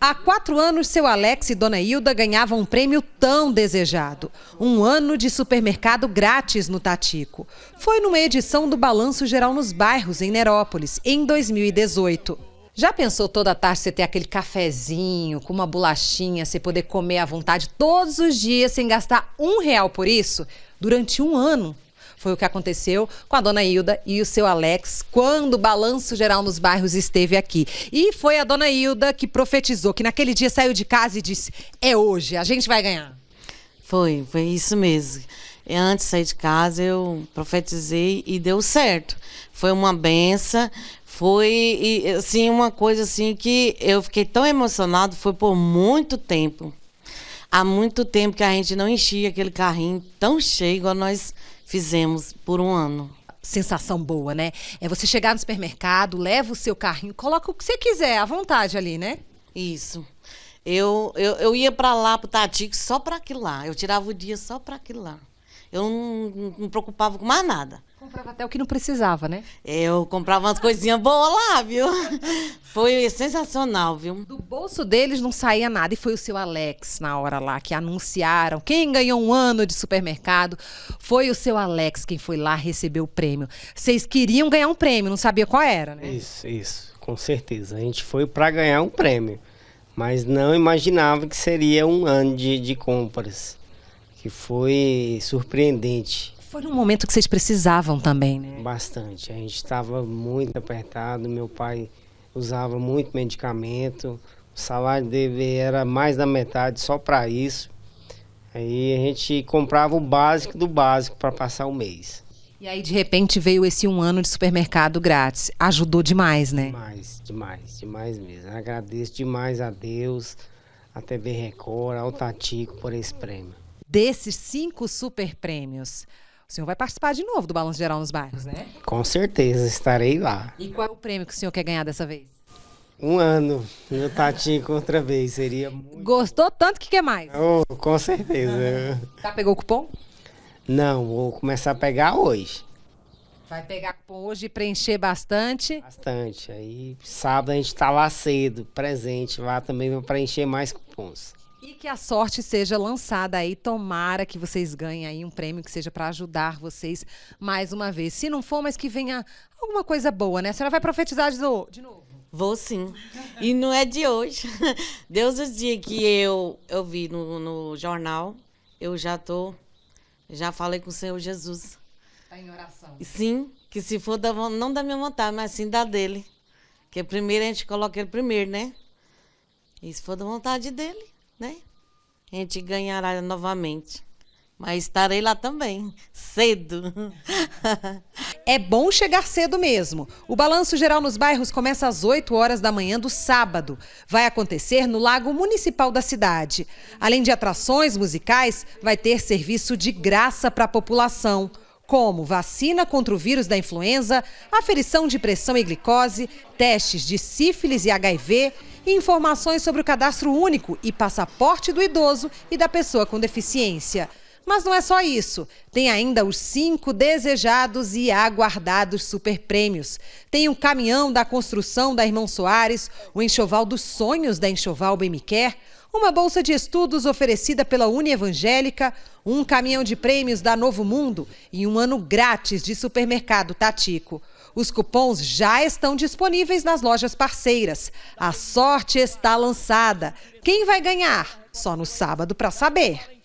Há quatro anos, seu Alex e Dona Hilda ganhavam um prêmio tão desejado. Um ano de supermercado grátis no Tatico. Foi numa edição do Balanço Geral nos Bairros, em Nerópolis, em 2018. Já pensou toda tarde você ter aquele cafezinho, com uma bolachinha, você poder comer à vontade todos os dias sem gastar um real por isso? Durante um ano, foi o que aconteceu com a dona Hilda e o seu Alex quando o Balanço Geral nos Bairros esteve aqui. E foi a dona Hilda que profetizou, que naquele dia saiu de casa e disse: É hoje, a gente vai ganhar. Foi, foi isso mesmo. Antes de sair de casa, eu profetizei e deu certo. Foi uma benção, foi assim, uma coisa assim que eu fiquei tão emocionado, foi por muito tempo. Há muito tempo que a gente não enchia aquele carrinho tão cheio igual nós Fizemos por um ano sensação boa, né? É você chegar no supermercado, leva o seu carrinho, coloca o que você quiser, à vontade ali, né? Isso. Eu, eu, eu ia para lá, pro Tatique, só para aquilo lá. Eu tirava o dia só para aquilo lá. Eu não me preocupava com mais nada. Comprava até o que não precisava, né? Eu comprava umas coisinhas boas lá, viu? Foi sensacional, viu? Do bolso deles não saía nada. E foi o seu Alex na hora lá que anunciaram. Quem ganhou um ano de supermercado foi o seu Alex quem foi lá receber o prêmio. Vocês queriam ganhar um prêmio, não sabia qual era, né? Isso, isso. Com certeza. A gente foi para ganhar um prêmio. Mas não imaginava que seria um ano de, de compras. Que foi surpreendente foi num momento que vocês precisavam também, né? Bastante. A gente estava muito apertado. Meu pai usava muito medicamento. O salário dele era mais da metade só para isso. Aí a gente comprava o básico do básico para passar o mês. E aí, de repente, veio esse um ano de supermercado grátis. Ajudou demais, né? Demais, demais, demais mesmo. Agradeço demais a Deus, a TV Record, ao Tatico por esse prêmio. Desses cinco super prêmios, o senhor vai participar de novo do Balanço Geral nos Bairros, né? Com certeza, estarei lá. E qual é o prêmio que o senhor quer ganhar dessa vez? Um ano, meu Tatico outra vez, seria muito... Gostou tanto que quer mais? Oh, com certeza. Já ah. tá, pegou o cupom? Não, vou começar a pegar hoje. Vai pegar cupom hoje e preencher bastante? Bastante. Aí sábado a gente tá lá cedo, presente lá também, vou preencher mais cupons. E que a sorte seja lançada aí, tomara que vocês ganhem aí um prêmio que seja para ajudar vocês mais uma vez. Se não for, mas que venha alguma coisa boa, né? A senhora vai profetizar de novo? Vou sim. E não é de hoje. Deus os dia que eu, eu vi no, no jornal, eu já tô, já falei com o Senhor Jesus. Está em oração. Sim, que se for da, não da minha vontade, mas sim da dele. Que primeiro a gente coloca ele primeiro, né? E se for da vontade dele, né? A gente ganhará novamente. Mas estarei lá também, cedo. é bom chegar cedo mesmo. O Balanço Geral nos Bairros começa às 8 horas da manhã do sábado. Vai acontecer no Lago Municipal da cidade. Além de atrações musicais, vai ter serviço de graça para a população como vacina contra o vírus da influenza, aferição de pressão e glicose, testes de sífilis e HIV, informações sobre o cadastro único e passaporte do idoso e da pessoa com deficiência. Mas não é só isso. Tem ainda os cinco desejados e aguardados super prêmios. Tem o um caminhão da construção da Irmão Soares, o enxoval dos sonhos da Enxoval Bem Me Quer, uma bolsa de estudos oferecida pela Uni Evangélica, um caminhão de prêmios da Novo Mundo e um ano grátis de supermercado Tatico. Os cupons já estão disponíveis nas lojas parceiras. A sorte está lançada. Quem vai ganhar? Só no sábado para saber.